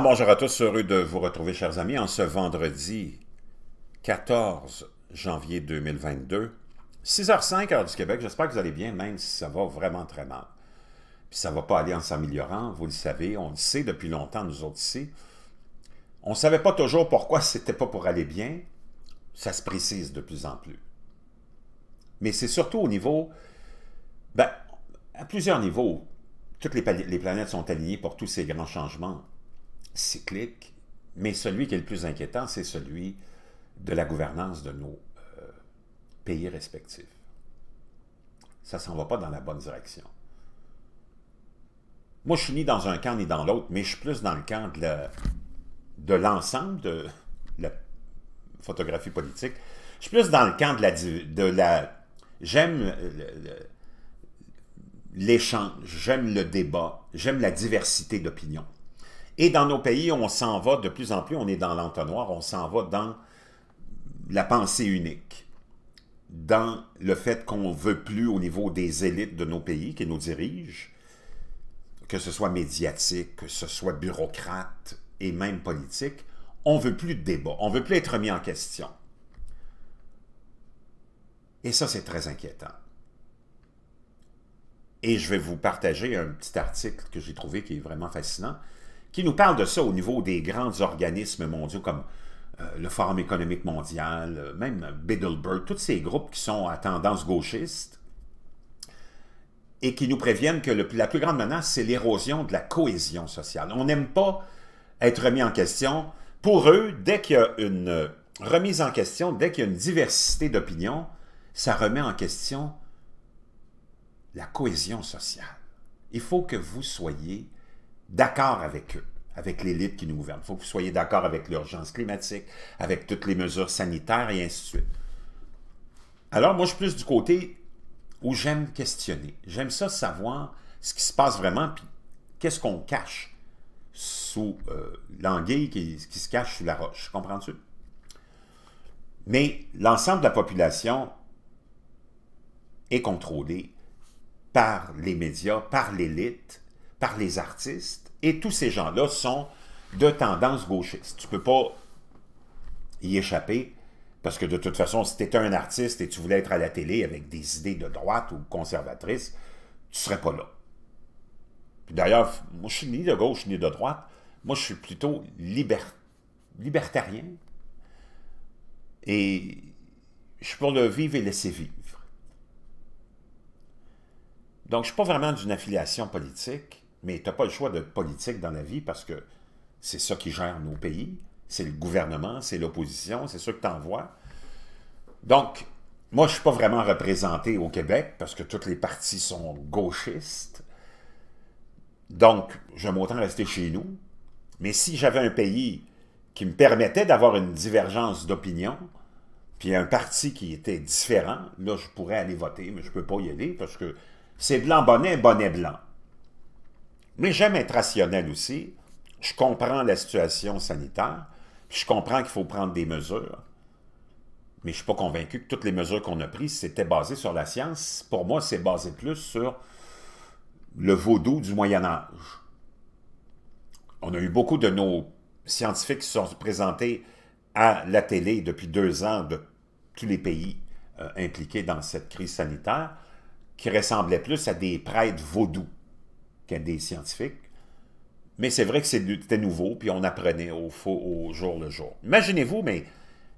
bonjour à tous, heureux de vous retrouver, chers amis, en ce vendredi 14 janvier 2022, 6h05, heure du Québec. J'espère que vous allez bien, même si ça va vraiment très mal. Puis ça ne va pas aller en s'améliorant, vous le savez, on le sait depuis longtemps, nous autres ici. On ne savait pas toujours pourquoi c'était pas pour aller bien. Ça se précise de plus en plus. Mais c'est surtout au niveau, ben, à plusieurs niveaux, toutes les, les planètes sont alignées pour tous ces grands changements cyclique, mais celui qui est le plus inquiétant, c'est celui de la gouvernance de nos euh, pays respectifs. Ça ne s'en va pas dans la bonne direction. Moi, je suis ni dans un camp ni dans l'autre, mais je suis plus dans le camp de l'ensemble de, la photographie politique. Je suis plus dans le camp de la... De la j'aime l'échange, j'aime le débat, j'aime la diversité d'opinion et dans nos pays, on s'en va de plus en plus, on est dans l'entonnoir, on s'en va dans la pensée unique, dans le fait qu'on ne veut plus au niveau des élites de nos pays qui nous dirigent, que ce soit médiatique, que ce soit bureaucrate et même politique, on ne veut plus de débat, on ne veut plus être mis en question. Et ça, c'est très inquiétant. Et je vais vous partager un petit article que j'ai trouvé qui est vraiment fascinant qui nous parle de ça au niveau des grands organismes mondiaux comme euh, le Forum économique mondial, euh, même Biddleberg, tous ces groupes qui sont à tendance gauchiste et qui nous préviennent que la plus grande menace, c'est l'érosion de la cohésion sociale. On n'aime pas être remis en question. Pour eux, dès qu'il y a une euh, remise en question, dès qu'il y a une diversité d'opinions, ça remet en question la cohésion sociale. Il faut que vous soyez d'accord avec eux, avec l'élite qui nous gouverne. Il faut que vous soyez d'accord avec l'urgence climatique, avec toutes les mesures sanitaires et ainsi de suite. Alors, moi, je suis plus du côté où j'aime questionner. J'aime ça savoir ce qui se passe vraiment, puis qu'est-ce qu'on cache sous euh, l'anguille qui, qui, se cache sous la roche. Comprends-tu? Mais l'ensemble de la population est contrôlée par les médias, par l'élite, par les artistes, et tous ces gens-là sont de tendance gauchiste. Tu ne peux pas y échapper, parce que de toute façon, si tu étais un artiste et tu voulais être à la télé avec des idées de droite ou conservatrices, tu ne serais pas là. D'ailleurs, moi, je suis ni de gauche ni de droite. Moi, je suis plutôt libertarien. Et je suis pour le vivre et laisser vivre. Donc, je ne suis pas vraiment d'une affiliation politique. Mais tu n'as pas le choix de politique dans la vie parce que c'est ça qui gère nos pays, c'est le gouvernement, c'est l'opposition, c'est ça que tu envoies. Donc, moi, je ne suis pas vraiment représenté au Québec parce que toutes les partis sont gauchistes. Donc, je autant rester chez nous. Mais si j'avais un pays qui me permettait d'avoir une divergence d'opinion, puis un parti qui était différent, là, je pourrais aller voter, mais je ne peux pas y aller parce que c'est blanc-bonnet, bonnet blanc mais j'aime être rationnel aussi. Je comprends la situation sanitaire, je comprends qu'il faut prendre des mesures, mais je ne suis pas convaincu que toutes les mesures qu'on a prises, c'était basé sur la science. Pour moi, c'est basé plus sur le vaudou du Moyen Âge. On a eu beaucoup de nos scientifiques qui sont présentés à la télé depuis deux ans de tous les pays euh, impliqués dans cette crise sanitaire, qui ressemblaient plus à des prêtres vaudous des scientifiques. Mais c'est vrai que c'était nouveau, puis on apprenait au, au jour le jour. Imaginez-vous, mais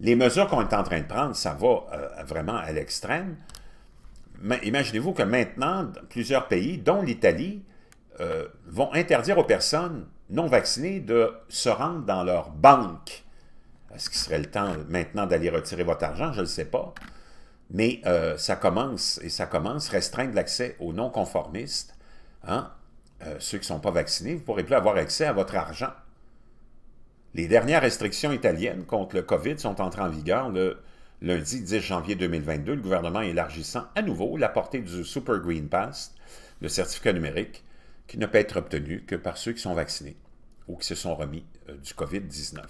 les mesures qu'on est en train de prendre, ça va euh, vraiment à l'extrême. Mais imaginez-vous que maintenant, plusieurs pays, dont l'Italie, euh, vont interdire aux personnes non vaccinées de se rendre dans leur banque. Est-ce qu'il serait le temps euh, maintenant d'aller retirer votre argent? Je ne le sais pas. Mais ça commence, et ça commence, restreindre l'accès aux non-conformistes. Hein? Euh, ceux qui ne sont pas vaccinés, vous ne pourrez plus avoir accès à votre argent. Les dernières restrictions italiennes contre le COVID sont entrées en vigueur le lundi 10 janvier 2022, le gouvernement élargissant à nouveau la portée du Super Green Pass, le certificat numérique, qui ne peut être obtenu que par ceux qui sont vaccinés ou qui se sont remis euh, du COVID-19.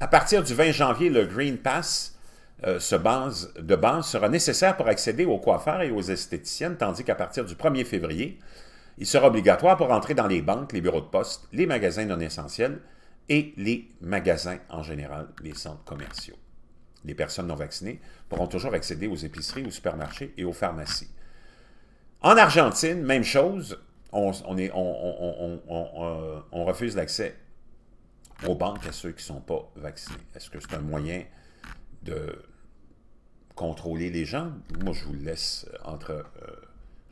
À partir du 20 janvier, le Green Pass euh, se base, de base sera nécessaire pour accéder aux coiffeurs et aux esthéticiennes, tandis qu'à partir du 1er février, il sera obligatoire pour entrer dans les banques, les bureaux de poste, les magasins non essentiels et les magasins en général, les centres commerciaux. Les personnes non vaccinées pourront toujours accéder aux épiceries, aux supermarchés et aux pharmacies. En Argentine, même chose, on, euh, refuse l'accès aux banques à ceux qui ne sont pas vaccinés. Est-ce que c'est un moyen de contrôler les gens? Moi, je vous laisse entre euh,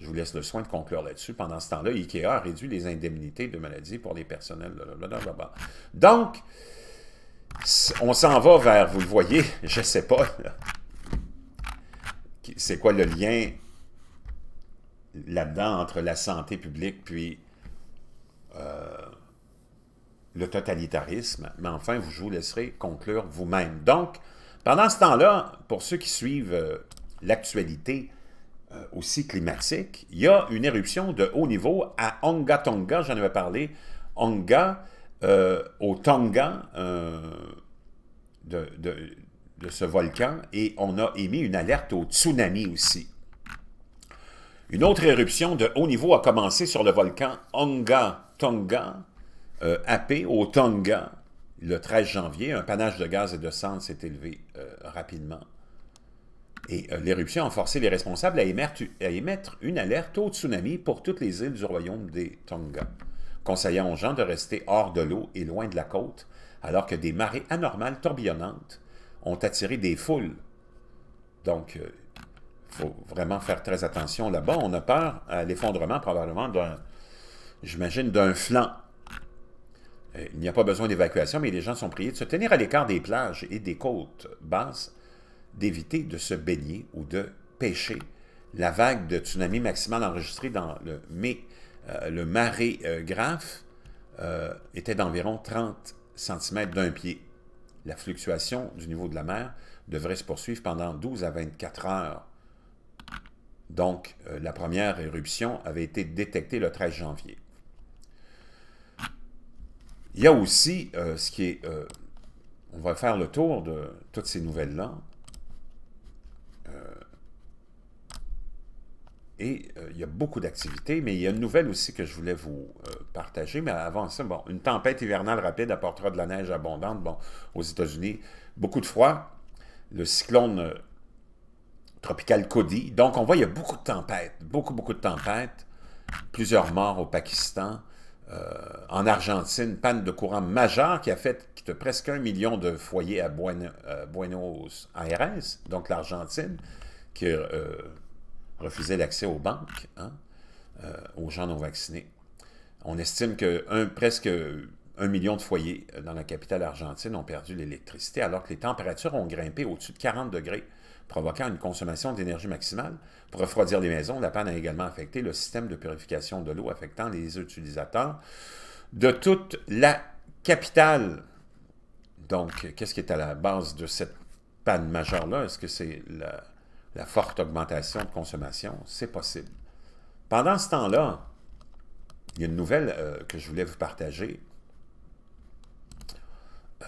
je vous laisse le soin de conclure là-dessus. Pendant ce temps-là, IKEA a réduit les indemnités de maladie pour les personnels. Blablabla. Donc, on s'en va vers, vous le voyez, je ne sais pas, c'est quoi le lien là-dedans entre la santé publique puis euh, le totalitarisme. Mais enfin, vous, je vous laisserai conclure vous-même. Donc, pendant ce temps-là, pour ceux qui suivent euh, l'actualité, euh, aussi climatique, il y a une éruption de haut niveau à Onga Tonga, j'en avais parlé. Onga, euh, au Tonga euh, de, ce volcan, et on a émis une alerte au tsunami aussi. Une autre éruption de haut niveau a commencé sur le volcan Onga Tonga, AP au Tonga, le 13 janvier. Un panache de gaz et de cendres s'est élevé rapidement. Et euh, l'éruption a forcé les responsables à émettre, une alerte au tsunami pour toutes les îles du royaume des Tonga, conseillant aux gens de rester hors de l'eau et loin de la côte, alors que des marées anormales tourbillonnantes ont attiré des foules. Donc, il euh, faut vraiment faire très attention là-bas. On a peur à l'effondrement probablement d'un, j'imagine, d'un flanc. Euh, il n'y a pas besoin d'évacuation, mais les gens sont priés de se tenir à l'écart des plages et des côtes basses d'éviter de se baigner ou de pêcher. La vague de tsunami maximale enregistrée dans le, mai, euh, le marais euh, graphe euh, était d'environ 30 cm d'un pied. La fluctuation du niveau de la mer devrait se poursuivre pendant 12 à 24 heures. Donc, la première éruption avait été détectée le 13 janvier. Il y a aussi ce qui est on va faire le tour de toutes ces nouvelles-là. Euh, et euh, il y a beaucoup d'activités, mais il y a une nouvelle aussi que je voulais vous euh, partager. Mais avant ça, bon, une tempête hivernale rapide apportera de la neige abondante bon, aux États-Unis. Beaucoup de froid. Le cyclone tropical Cody. Donc, on voit, il y a beaucoup de tempêtes, beaucoup, beaucoup de tempêtes. Plusieurs morts au Pakistan. Euh, en Argentine, panne de courant majeure qui a fait qui presque un million de foyers à euh, Buenos, Aires, donc l'Argentine, qui euh, refusait l'accès aux banques, hein, aux gens non vaccinés. On estime que un, presque un million de foyers dans la capitale argentine ont perdu l'électricité, alors que les températures ont grimpé au-dessus de 40 degrés provoquant une consommation d'énergie maximale. Pour refroidir les maisons, la panne a également affecté le système de purification de l'eau, affectant les utilisateurs de toute la capitale. Donc, qu'est-ce qui est à la base de cette panne majeure-là? Est-ce que c'est la, forte augmentation de consommation? C'est possible. Pendant ce temps-là, il y a une nouvelle euh, que je voulais vous partager.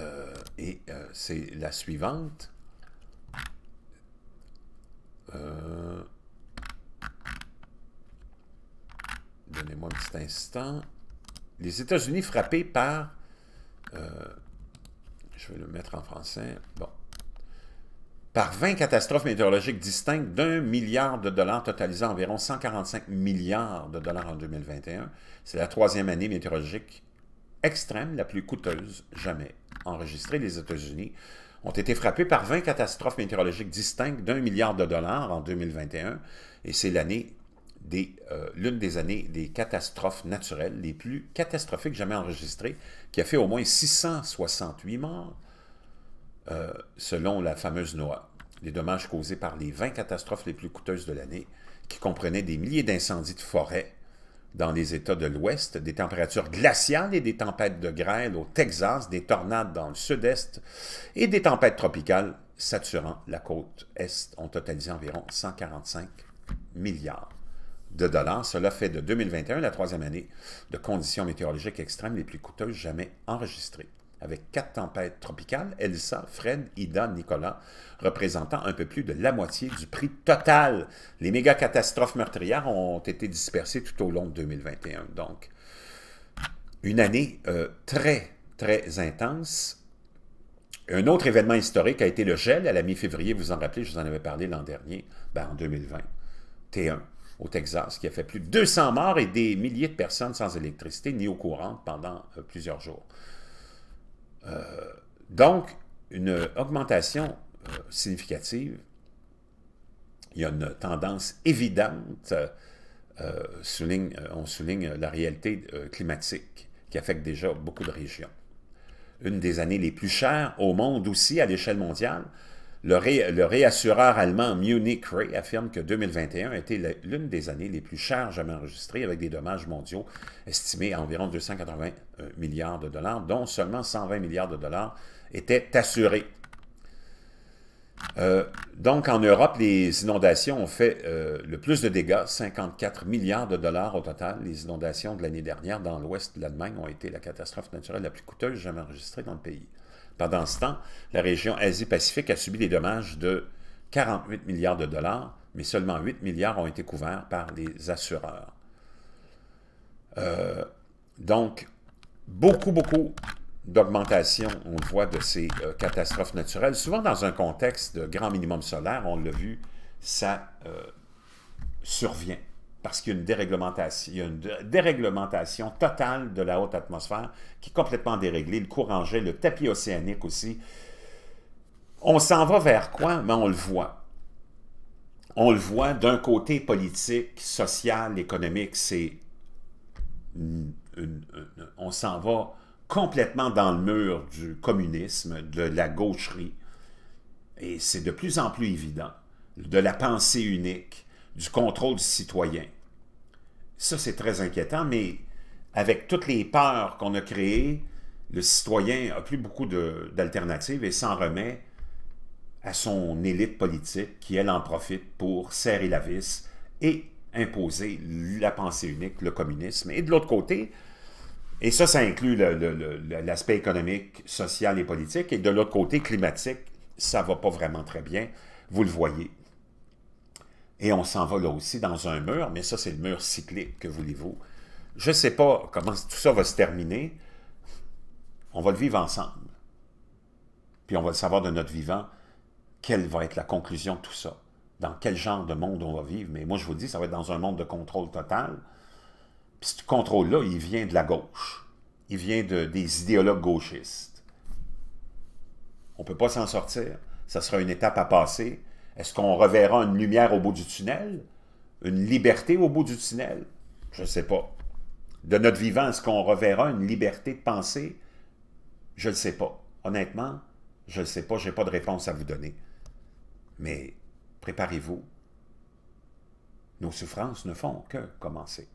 Euh, et euh, c'est la suivante. Euh, donnez-moi un petit instant. Les États-Unis frappés par... Euh, je vais le mettre en français. Bon. Par 20 catastrophes météorologiques distinctes d'un milliard de dollars, totalisant environ 145 milliards de dollars en 2021. C'est la troisième année météorologique extrême, la plus coûteuse jamais enregistrée. Les États-Unis ont été frappés par 20 catastrophes météorologiques distinctes d'un milliard de dollars en 2021, et c'est l'année des, euh, l'une des années des catastrophes naturelles les plus catastrophiques jamais enregistrées, qui a fait au moins 668 morts, euh, selon la fameuse NOAA. Les dommages causés par les 20 catastrophes les plus coûteuses de l'année, qui comprenaient des milliers d'incendies de forêt, dans les États de l'Ouest, des températures glaciales et des tempêtes de grêle au Texas, des tornades dans le sud-est et des tempêtes tropicales saturant la côte Est ont totalisé environ 145 milliards de dollars. Cela fait de 2021 la troisième année de conditions météorologiques extrêmes les plus coûteuses jamais enregistrées avec quatre tempêtes tropicales, Elsa, Fred, Ida, Nicolas, représentant un peu plus de la moitié du prix total. Les méga catastrophes meurtrières ont été dispersées tout au long de 2021. Donc, une année euh, très, très intense. Un autre événement historique a été le gel à la mi-février. Vous en rappelez, je vous en avais parlé l'an dernier, ben, en 2020. T1 au Texas, qui a fait plus de 200 morts et des milliers de personnes sans électricité ni au courant pendant euh, plusieurs jours. Euh, donc, une augmentation euh, significative, il y a une tendance évidente, euh, on souligne la réalité climatique qui affecte déjà beaucoup de régions. Une des années les plus chères au monde aussi à l'échelle mondiale, le, réassureur allemand Munich Re affirme que 2021 a été l'une des années les plus chères jamais enregistrées, avec des dommages mondiaux estimés à environ 280 euh, milliards de dollars, dont seulement 120 milliards de dollars étaient assurés. Euh, donc, en Europe, les inondations ont fait euh, le plus de dégâts, 54 milliards de dollars au total. Les inondations de l'année dernière dans l'ouest de l'Allemagne ont été la catastrophe naturelle la plus coûteuse jamais enregistrée dans le pays. Pendant ce temps, la région Asie-Pacifique a subi des dommages de 48 milliards de dollars, mais seulement 8 milliards ont été couverts par les assureurs. Euh, donc, beaucoup, beaucoup d'augmentation, on le voit, de ces euh, catastrophes naturelles, souvent dans un contexte de grand minimum solaire, on l'a vu, ça euh, survient parce qu'il y a une déréglementation, totale de la haute atmosphère qui est complètement déréglée, le courant jet, le tapis océanique aussi. On s'en va vers quoi? Mais on le voit. On le voit d'un côté politique, social, économique, c'est... on s'en va complètement dans le mur du communisme, de la gaucherie, et c'est de plus en plus évident, de la pensée unique, du contrôle du citoyen. Ça, c'est très inquiétant, mais avec toutes les peurs qu'on a créées, le citoyen n'a plus beaucoup d'alternatives et s'en remet à son élite politique qui, elle, en profite pour serrer la vis et imposer la pensée unique, le communisme. Et de l'autre côté, et ça, ça inclut l'aspect économique, social et politique, et de l'autre côté, climatique, ça ne va pas vraiment très bien, vous le voyez. Et on s'en va là aussi dans un mur, mais ça, c'est le mur cyclique, que voulez-vous. Je ne sais pas comment tout ça va se terminer. On va le vivre ensemble. Puis on va le savoir de notre vivant, quelle va être la conclusion de tout ça. Dans quel genre de monde on va vivre. Mais moi, je vous dis, ça va être dans un monde de contrôle total. Puis ce contrôle-là, il vient de la gauche. Il vient de, des idéologues gauchistes. On ne peut pas s'en sortir. Ça sera une étape à passer. Est-ce qu'on reverra une lumière au bout du tunnel? Une liberté au bout du tunnel? Je ne sais pas. De notre vivant, est-ce qu'on reverra une liberté de pensée? Je ne sais pas. Honnêtement, je ne sais pas, je n'ai pas de réponse à vous donner. Mais préparez-vous. Nos souffrances ne font que commencer.